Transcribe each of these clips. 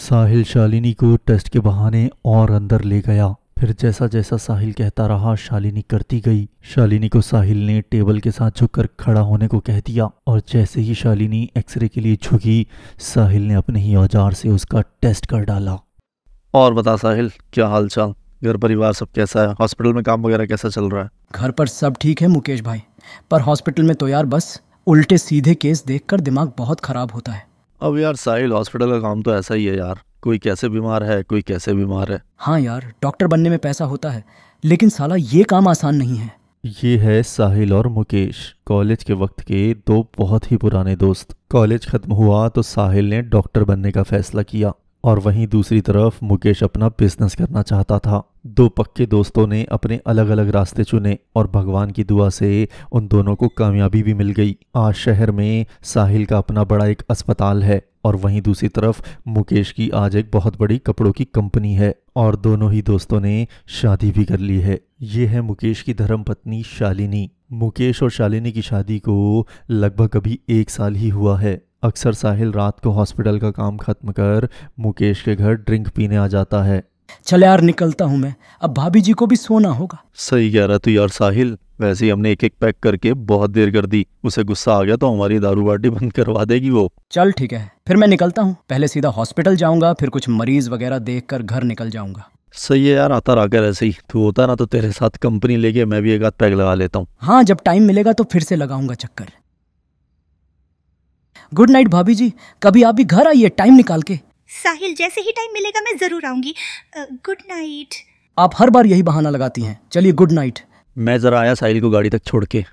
साहिल शालिनी को टेस्ट के बहाने और अंदर ले गया फिर जैसा जैसा साहिल कहता रहा शालिनी करती गई शालिनी को साहिल ने टेबल के साथ झुककर खड़ा होने को कह दिया और जैसे ही शालिनी एक्सरे के लिए झुकी साहिल ने अपने ही औजार से उसका टेस्ट कर डाला और बता साहिल क्या हाल चाल घर परिवार सब कैसा है हॉस्पिटल में काम वगैरह कैसा चल रहा है घर पर सब ठीक है मुकेश भाई पर हॉस्पिटल में तो यार बस उल्टे सीधे केस देखकर दिमाग बहुत खराब होता है अब यार साहिल हॉस्पिटल का काम तो ऐसा ही है यार कोई कैसे बीमार है कोई कैसे बीमार है हाँ यार डॉक्टर बनने में पैसा होता है लेकिन साला ये काम आसान नहीं है ये है साहिल और मुकेश कॉलेज के वक्त के दो बहुत ही पुराने दोस्त कॉलेज खत्म हुआ तो साहिल ने डॉक्टर बनने का फैसला किया और वहीं दूसरी तरफ मुकेश अपना बिजनेस करना चाहता था दो पक्के दोस्तों ने अपने अलग अलग रास्ते चुने और भगवान की दुआ से उन दोनों को कामयाबी भी मिल गई आज शहर में साहिल का अपना बड़ा एक अस्पताल है और वहीं दूसरी तरफ मुकेश की आज एक बहुत बड़ी कपड़ों की कंपनी है और दोनों ही दोस्तों ने शादी भी कर ली है ये है मुकेश की धर्म पत्नी शालिनी मुकेश और शालिनी की शादी को लगभग अभी एक साल ही हुआ है अक्सर साहिल रात को हॉस्पिटल का काम खत्म कर मुकेश के घर ड्रिंक पीने आ जाता है चल यार निकलता हूँ मैं अब भाभी जी को भी सोना होगा सही कह रहा तू यार साहिल वैसे ही हमने एक एक पैक करके बहुत देर कर दी उसे गुस्सा आ गया तो हमारी दारू बाटी बंद करवा देगी वो चल ठीक है फिर मैं निकलता हूँ पहले सीधा हॉस्पिटल जाऊंगा फिर कुछ मरीज वगैरह देख कर घर निकल जाऊंगा सही है यार आता रहा ऐसे ही तू होता ना तो तेरे साथ कंपनी लेके मैं भी एक आध पैक लगा लेता हूँ हाँ जब टाइम मिलेगा तो फिर से लगाऊंगा चक्कर गुड नाइट भाभी जी कभी आप भी घर आइए टाइम निकाल के साहिल जैसे ही टाइम मिलेगा मैं जरूर आऊंगी गुड नाइट आप हर बार यही बहाना लगाती हैं चलिए गुड नाइट मैं जरा आया साहिल को गाड़ी तक छोड़ के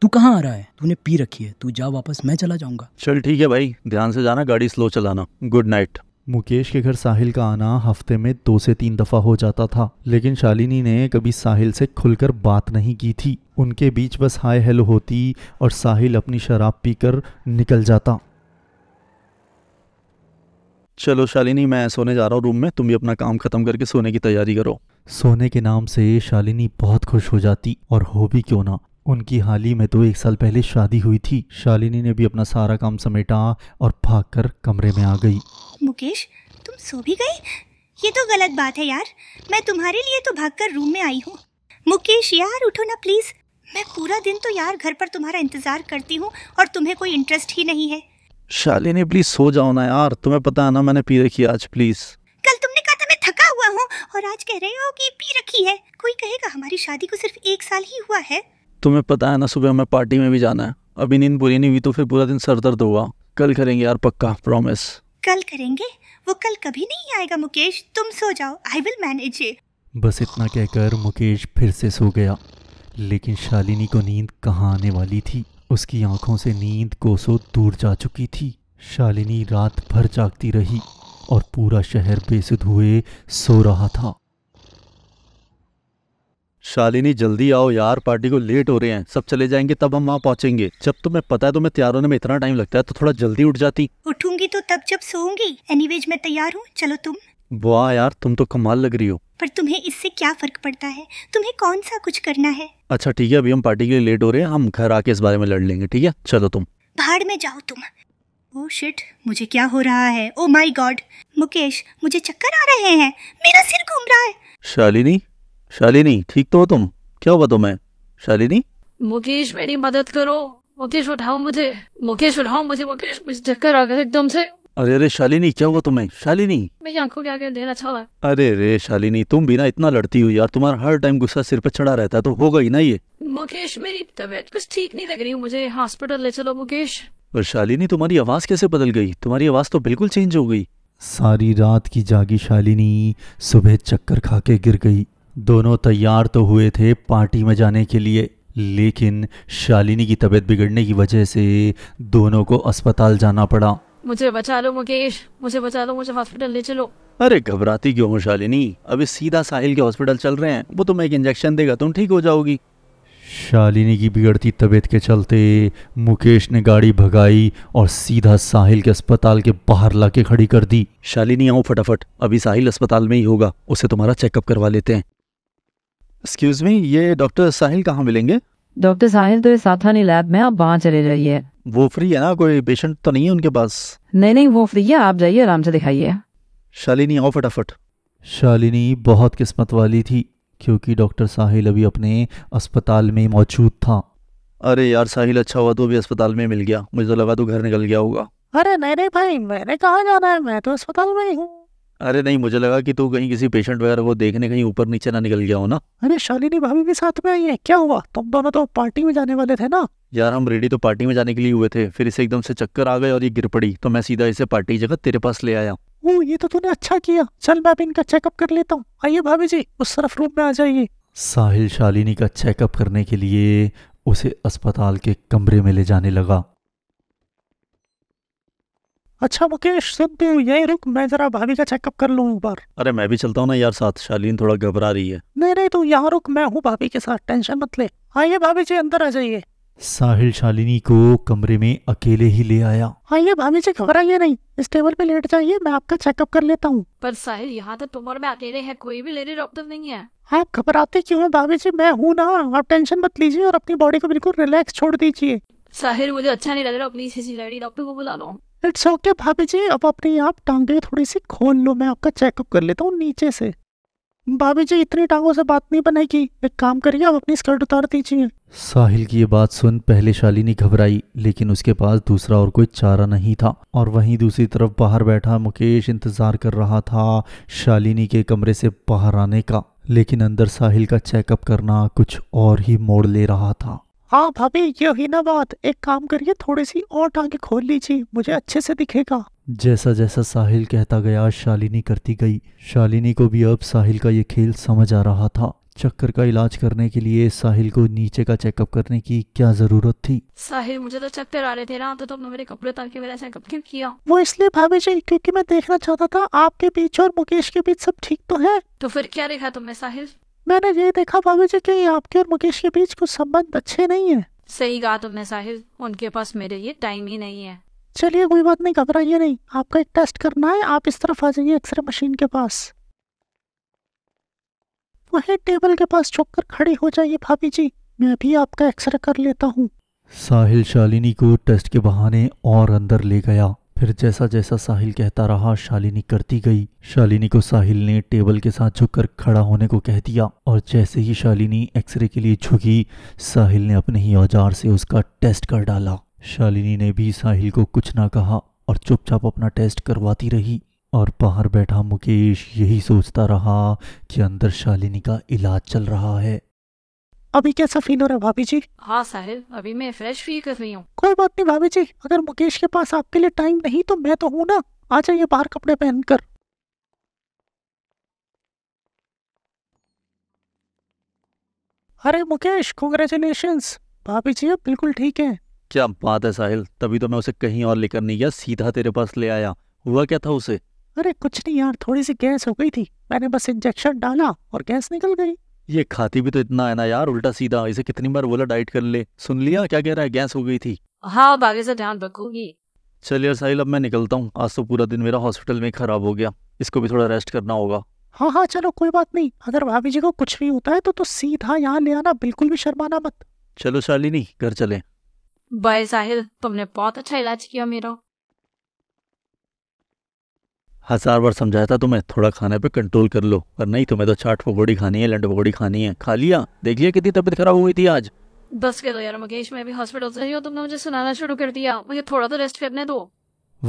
तू कहाँ आ रहा है तूने पी रखी है तू जा वापस मैं चला जाऊंगा चल ठीक है भाई ध्यान से जाना गाड़ी स्लो चलाना गुड नाइट मुकेश के घर साहिल का आना हफ्ते में दो से तीन दफ़ा हो जाता था लेकिन शालिनी ने कभी साहिल से खुलकर बात नहीं की थी उनके बीच बस हाय हेलो होती और साहिल अपनी शराब पीकर निकल जाता चलो शालिनी मैं सोने जा रहा हूँ रूम में तुम भी अपना काम खत्म करके सोने की तैयारी करो सोने के नाम से शालिनी बहुत खुश हो जाती और हो भी क्यों ना उनकी हाल ही में तो एक साल पहले शादी हुई थी शालिनी ने भी अपना सारा काम समेटा और भागकर कमरे में आ गई मुकेश तुम सो भी गई ये तो गलत बात है यार मैं तुम्हारे लिए तो भागकर रूम में आई हूँ मुकेश यार उठो ना प्लीज मैं पूरा दिन तो यार घर पर तुम्हारा इंतजार करती हूँ और तुम्हें कोई इंटरेस्ट ही नहीं है शालिनी प्लीज सो जाओ ना यार तुम्हें पता है ना मैंने पी रखी आज प्लीज कल तुमने कहा था मैं थका हुआ हूँ और आज कह रहे हो कि पी रखी है कोई कहेगा हमारी शादी को सिर्फ एक साल ही हुआ है तुम्हें पता है ना सुबह हमें पार्टी में भी जाना है अभी नींद पूरी नहीं हुई तो फिर पूरा दिन सर दर्द हुआ कल करेंगे यार पक्का प्रॉमिस कल करेंगे वो कल कभी नहीं आएगा मुकेश तुम सो जाओ आई विल मैनेज बस इतना कहकर मुकेश फिर से सो गया लेकिन शालिनी को नींद कहाँ आने वाली थी उसकी आंखों से नींद कोसों दूर जा चुकी थी शालिनी रात भर जागती रही और पूरा शहर बेसुध हुए सो रहा था शालिनी जल्दी आओ यार पार्टी को लेट हो रहे हैं सब चले जाएंगे तब हम वहाँ पहुँचेंगे जब तुम्हें पता है तुम्हें तैयार होने में इतना टाइम लगता है तो थोड़ा जल्दी उठ जाती उठूंगी तो तब जब सोऊंगी एनीवेज मैं तैयार हूँ चलो तुम वाह यार तुम तो कमाल लग रही हो पर तुम्हें इससे क्या फर्क पड़ता है तुम्हें कौन सा कुछ करना है अच्छा ठीक है अभी हम पार्टी के लिए लेट हो रहे हैं हम घर आके इस बारे में लड़ लेंगे ठीक है चलो तुम भाड़ में जाओ तुम ओ शिट मुझे क्या हो रहा है ओ माई गॉड मुकेश मुझे चक्कर आ रहे हैं मेरा सिर घूम रहा है शालिनी शालिनी ठीक तो हो तुम क्या हुआ तुम्हें शालिनी मुकेश मेरी मदद करो मुकेश उठाओ मुझे मुकेश उठाओ मुझे मुकेश मुझे चक्कर आ गया एकदम से अरे अरे शालिनी क्या हुआ तुम्हें शालिनी मेरी आंखों के आगे अंधेरा छा हुआ अरे अरे शालिनी तुम भी ना इतना लड़ती हो यार तुम्हारा हर टाइम गुस्सा सिर पर चढ़ा रहता है तो होगा ही ना ये मुकेश मेरी तबीयत कुछ ठीक नहीं लग रही मुझे हॉस्पिटल ले चलो मुकेश पर शालिनी तुम्हारी आवाज कैसे बदल गई तुम्हारी आवाज तो बिल्कुल चेंज हो गई सारी रात की जागी शालिनी सुबह चक्कर खा के गिर गई दोनों तैयार तो हुए थे पार्टी में जाने के लिए लेकिन शालिनी की तबीयत बिगड़ने की वजह से दोनों को अस्पताल जाना पड़ा मुझे बचा लो मुकेश मुझे बचा लो मुझे हॉस्पिटल ले चलो अरे घबराती क्यों शालिनी अभी सीधा साहिल के हॉस्पिटल चल रहे हैं वो तुम्हें एक इंजेक्शन देगा तुम ठीक हो जाओगी शालिनी की बिगड़ती तबीयत के चलते मुकेश ने गाड़ी भगाई और सीधा साहिल के अस्पताल के बाहर लाके खड़ी कर दी शालिनी आओ फटाफट अभी साहिल अस्पताल में ही होगा उसे तुम्हारा चेकअप करवा लेते हैं एक्सक्यूज मी ये डॉक्टर साहिल कहाँ मिलेंगे डॉक्टर साहिल तो इस साथानी लैब में आप वहाँ चले जाइए वो फ्री है ना कोई पेशेंट तो नहीं है उनके पास नहीं नहीं वो फ्री है आप जाइए आराम से दिखाइए शालिनी आओ फटाफट शालिनी बहुत किस्मत वाली थी क्योंकि डॉक्टर साहिल अभी अपने अस्पताल में मौजूद था अरे यार साहिल अच्छा हुआ तो भी अस्पताल में मिल गया मुझे तो लगा तो घर निकल गया होगा अरे नहीं नहीं भाई मैंने कहा जाना है मैं तो अस्पताल में ही हूँ अरे नहीं मुझे लगा कि तू कहीं किसी पेशेंट वगैरह को देखने कहीं ऊपर नीचे ना निकल गया हो ना अरे शालिनी भाभी भी साथ में आई है क्या हुआ तुम दोनों तो पार्टी तो में जाने वाले थे ना यार हम रेडी तो पार्टी में जाने के लिए हुए थे फिर इसे एकदम से चक्कर आ गए और ये गिर पड़ी तो मैं सीधा इसे पार्टी जगह तेरे पास ले आया ओ ये तो तूने अच्छा किया चल मैं इनका चेकअप कर लेता हूँ आइए भाभी जी उस तरफ रूम में आ जाइए साहिल शालिनी का चेकअप करने के लिए उसे अस्पताल के कमरे में ले जाने लगा अच्छा मुकेश सुन तू यही रुक मैं जरा भाभी का चेकअप कर लू एक बार अरे मैं भी चलता हूँ ना यार साथ शालीन थोड़ा घबरा रही है नहीं नहीं तू यहाँ रुक मैं हूँ भाभी के साथ टेंशन मत ले आइए भाभी जी अंदर आ जाइए साहिल शालिनी को कमरे में अकेले ही ले आया आइए भाभी जी घबराइए नहीं इस टेबल पे लेट जाइए मैं आपका चेकअप कर लेता हूँ पर साहिल यहाँ तो तुम और मैं अकेले हैं कोई भी लेडी डॉक्टर नहीं है आप घबराते क्यों है भाभी जी मैं हूँ ना आप टेंशन मत लीजिए और अपनी बॉडी को बिल्कुल रिलैक्स छोड़ दीजिए साहिल मुझे अच्छा नहीं लग रहा अपनी लेडी डॉक्टर को बुला लो इट्स ओके भाभी जी अब अपनी आप टांगे थोड़ी सी खोल लो मैं आपका चेकअप कर लेता हूँ नीचे से भाभी जी इतनी टांगों से बात नहीं बनेगी एक काम करिए आप अपनी स्कर्ट उतार दीजिए साहिल की ये बात सुन पहले शालिनी घबराई लेकिन उसके पास दूसरा और कोई चारा नहीं था और वहीं दूसरी तरफ बाहर बैठा मुकेश इंतजार कर रहा था शालिनी के कमरे से बाहर आने का लेकिन अंदर साहिल का चेकअप करना कुछ और ही मोड़ ले रहा था हाँ भाभी यही ना बात एक काम करिए थोड़ी सी और टांगे खोल लीजिए मुझे अच्छे से दिखेगा जैसा जैसा साहिल कहता गया शालिनी करती गई शालिनी को भी अब साहिल का ये खेल समझ आ रहा था चक्कर का इलाज करने के लिए साहिल को नीचे का चेकअप करने की क्या जरूरत थी साहिल मुझे तो चक्कर आ रहे थे ना तो तुमने तो मेरे कपड़े तक के मेरा चेकअप क्यों किया वो इसलिए भाभी जी क्योंकि मैं देखना चाहता था आपके बीच और मुकेश के बीच सब ठीक तो है तो फिर क्या देखा तुमने साहिल मैंने ये देखा भाभी जी की आपके और मुकेश के बीच कुछ संबंध अच्छे नहीं है सही कहा तुमने साहिल उनके पास मेरे लिए टाइम ही नहीं है चलिए कोई बात नहीं घबराइए नहीं आपका एक टेस्ट करना है आप इस तरफ आ जाइए एक्सरे मशीन के पास वही टेबल के पास छुप कर खड़े हो जाइए भाभी जी मैं भी आपका एक्सरे कर लेता हूँ साहिल शालिनी को टेस्ट के बहाने और अंदर ले गया फिर जैसा जैसा साहिल कहता रहा शालिनी करती गई शालिनी को साहिल ने टेबल के साथ झुककर खड़ा होने को कह दिया और जैसे ही शालिनी एक्सरे के लिए झुकी साहिल ने अपने ही औजार से उसका टेस्ट कर डाला शालिनी ने भी साहिल को कुछ ना कहा और चुपचाप अपना टेस्ट करवाती रही और बाहर बैठा मुकेश यही सोचता रहा कि अंदर शालिनी का इलाज चल रहा है अभी कैसा फील हो रहा है भाभी जी हाँ साहिल अभी मैं फ्रेश फील कर रही हूँ कोई बात नहीं भाभी जी अगर मुकेश के पास आपके लिए टाइम नहीं तो मैं तो हूँ ना आ जाइए बाहर कपड़े पहन कर अरे मुकेश कॉन्ग्रेचुलेशन भाभी जी अब बिल्कुल ठीक है क्या बात है साहिल तभी तो मैं उसे कहीं और लेकर नहीं गया सीधा तेरे पास ले आया हुआ क्या था उसे अरे कुछ नहीं यार थोड़ी सी गैस हो गई थी मैंने बस इंजेक्शन डाला और गैस निकल गई ये खाती भी तो इतना है ना यार उल्टा सीधा इसे कितनी बार बोला डाइट कर ले सुन लिया क्या कह रहा है गैस हो गई थी हाँ अब आगे से ध्यान रखूंगी चलिए साहिल अब मैं निकलता हूँ आज तो पूरा दिन मेरा हॉस्पिटल में खराब हो गया इसको भी थोड़ा रेस्ट करना होगा हाँ हाँ चलो कोई बात नहीं अगर भाभी जी को कुछ भी होता है तो तो सीधा यहाँ ले आना बिल्कुल भी शर्माना मत चलो शालिनी घर चले बाय साहिल तुमने बहुत अच्छा इलाज किया मेरा हज़ार बार समझाया था तुम्हें थोड़ा खाने पे कंट्रोल कर लो पर नहीं तुम्हें तो चाट पकौड़ी खानी है लंड पकौड़ी खानी है खा लिया देख लिया कितनी तबीयत खराब हुई थी आज बस के दो यार मुकेश मैं भी हॉस्पिटल से हूँ तुमने मुझे सुनाना शुरू कर दिया मुझे थोड़ा तो रेस्ट करने दो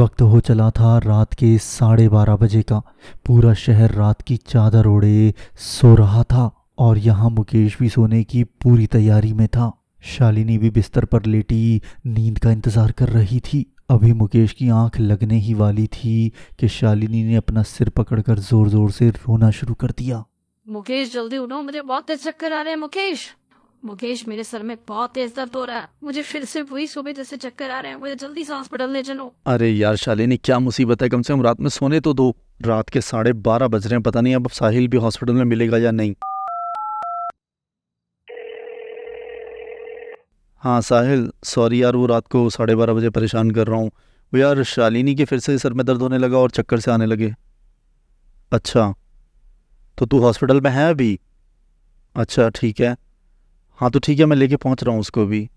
वक्त हो चला था रात के साढ़े बारह बजे का पूरा शहर रात की चादर ओढ़े सो रहा था और यहाँ मुकेश भी सोने की पूरी तैयारी में था शालिनी भी बिस्तर पर लेटी नींद का इंतजार कर रही थी अभी मुकेश की आंख लगने ही वाली थी कि शालिनी ने अपना सिर पकड़कर जोर जोर से रोना शुरू कर दिया मुकेश जल्दी उठो मुझे बहुत तेज चक्कर आ रहे हैं मुकेश मुकेश मेरे सर में बहुत तेज दर्द हो रहा है मुझे फिर से वही सुबह जैसे चक्कर आ रहे हैं मुझे जल्दी से हॉस्पिटल ले चलो अरे यार शालिनी क्या मुसीबत है कम से कम रात में सोने तो दो रात के साढ़े बारह बज रहे हैं पता नहीं अब साहिल भी हॉस्पिटल में मिलेगा या नहीं हाँ साहिल सॉरी यार वो रात को साढ़े बारह बजे परेशान कर रहा हूँ वो यार शालिनी के फिर से सर में दर्द होने लगा और चक्कर से आने लगे अच्छा तो तू हॉस्पिटल में है अभी अच्छा ठीक है हाँ तो ठीक है मैं लेके पहुँच रहा हूँ उसको भी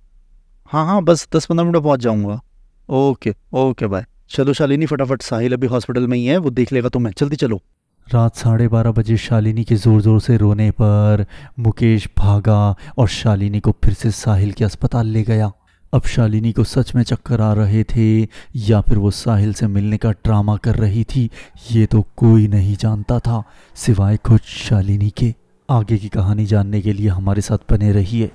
हाँ हाँ बस दस पंद्रह मिनट पहुँच जाऊँगा ओके ओके बाय चलो शालिनी फटाफट साहिल अभी हॉस्पिटल में ही है वो देख लेगा तो मैं जल्दी चलो रात साढ़े बारह बजे शालिनी के ज़ोर ज़ोर से रोने पर मुकेश भागा और शालिनी को फिर से साहिल के अस्पताल ले गया अब शालिनी को सच में चक्कर आ रहे थे या फिर वो साहिल से मिलने का ड्रामा कर रही थी ये तो कोई नहीं जानता था सिवाय खुद शालिनी के आगे की कहानी जानने के लिए हमारे साथ बने रहिए